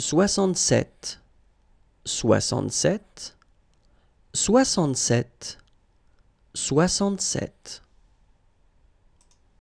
soixante-sept, soixante-sept, soixante-sept, soixante-sept.